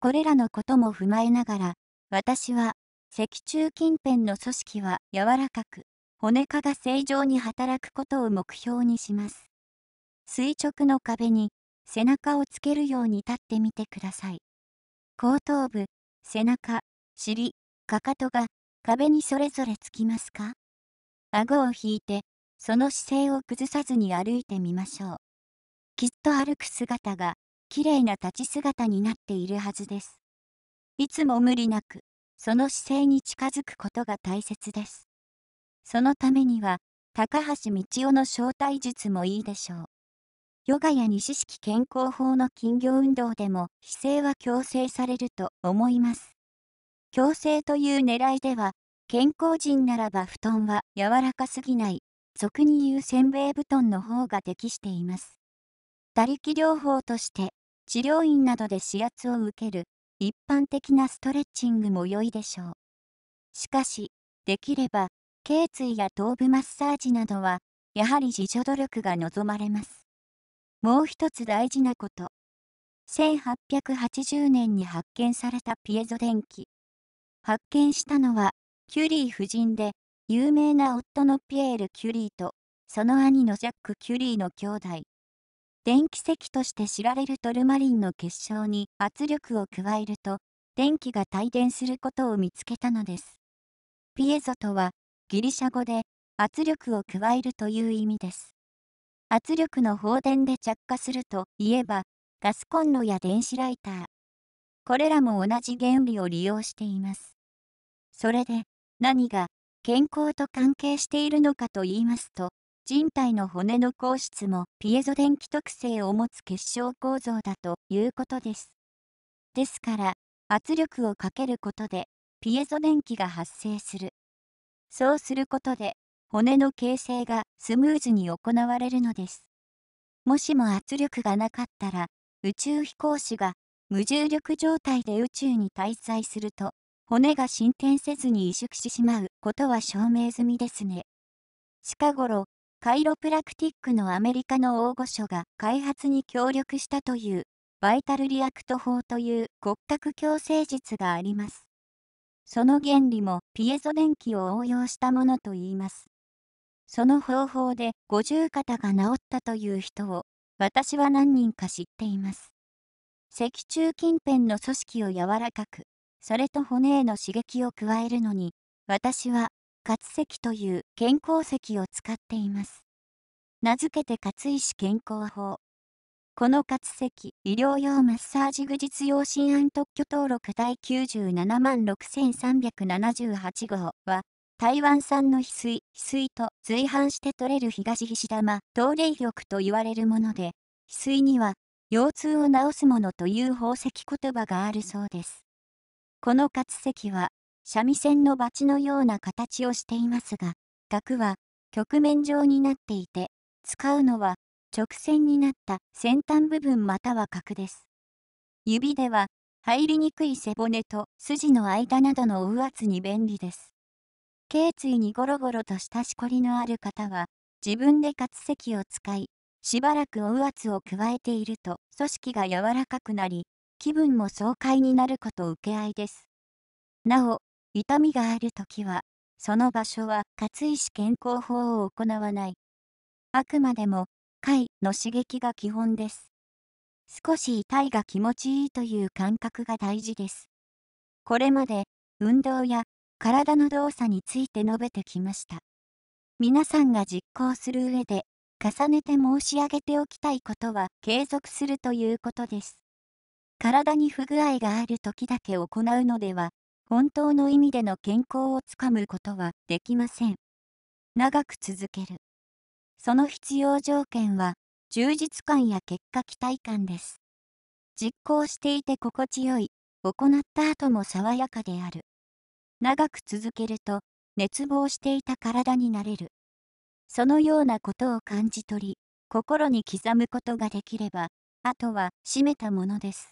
これらのことも踏まえながら、私は、脊柱近辺の組織は柔らかく、骨化が正常に働くことを目標にします。垂直の壁に背中をつけるように立ってみてください。後頭部、背中、尻、かかとが壁にそれぞれつきますか顎を引いて、その姿勢を崩さずに歩いてみましょう。きっと歩く姿が綺麗な立ち姿になっているはずです。いつも無理なく、その姿勢に近づくことが大切です。そのためには、高橋道夫の招待術もいいでしょう。ヨガや西式健康法の金魚運動でも姿勢は強制されると思います。強制という狙いでは、健康人ならば布団は柔らかすぎない、俗に言うせんべい布団の方が適しています。打力療法として治療院などで指圧を受ける一般的なストレッチングも良いでしょう。しかし、できれば、頸椎や頭部マッサージなどは、やはり自助努力が望まれます。もう一つ大事なこと。1880年に発見されたピエゾ電気。発見したのは、キュリー夫人で、有名な夫のピエール・キュリーと、その兄のジャック・キュリーの兄弟。電気石として知られるトルマリンの結晶に圧力を加えると、電気が帯電することを見つけたのです。ピエゾとは、ギリシャ語で、圧力を加えるという意味です。圧力の放電で着火するといえば、ガスコンロや電子ライター。これらも同じ原理を利用しています。それで、何が健康と関係しているのかと言いますと、人体の骨の硬質もピエゾ電気特性を持つ結晶構造だということです。ですから、圧力をかけることで、ピエゾ電気が発生する。そうすることで、骨の形成がスムーズに行われるのです。もしも圧力がなかったら、宇宙飛行士が無重力状態で宇宙に滞在すると、骨が進展せずに移植してしまうことは証明済みですね。近頃、カイロプラクティックのアメリカの大御所が開発に協力したというバイタルリアクト法という骨格矯正術があります。その原理もピエゾ電気を応用したものといいます。その方法で五十肩が治ったという人を私は何人か知っています。脊柱近辺の組織を柔らかく、それと骨への刺激を加えるのに、私は活石という健康石を使っています。名付けて活石健康法。この活石、医療用マッサージ具実用新案特許登録第97万6378号は、台湾産の翡翠、翡翠と随伴して取れる東菱玉、東霊玉と言われるもので、翡翠には、腰痛を治すものという宝石言葉があるそうです。この活石は、三味線のバチのような形をしていますが、額は曲面状になっていて、使うのは直線になった先端部分または角です。指では入りにくい背骨と筋の間などの右圧に便利です。頸椎にゴロゴロとしたしこりのある方は、自分で滑石を使い、しばらく右圧を加えていると組織が柔らかくなり、気分も爽快になること受け合いです。なお、痛みがあるときは、その場所は活医師健康法を行わない。あくまでも、快の刺激が基本です。少し痛いが気持ちいいという感覚が大事です。これまで、運動や体の動作について述べてきました。皆さんが実行する上で、重ねて申し上げておきたいことは継続するということです。体に不具合がある時だけ行うのでは本当の意味での健康をつかむことはできません。長く続ける。その必要条件は、充実感や結果期待感です。実行していて心地よい、行った後も爽やかである。長く続けると、熱望していた体になれる。そのようなことを感じ取り、心に刻むことができれば、あとは閉めたものです。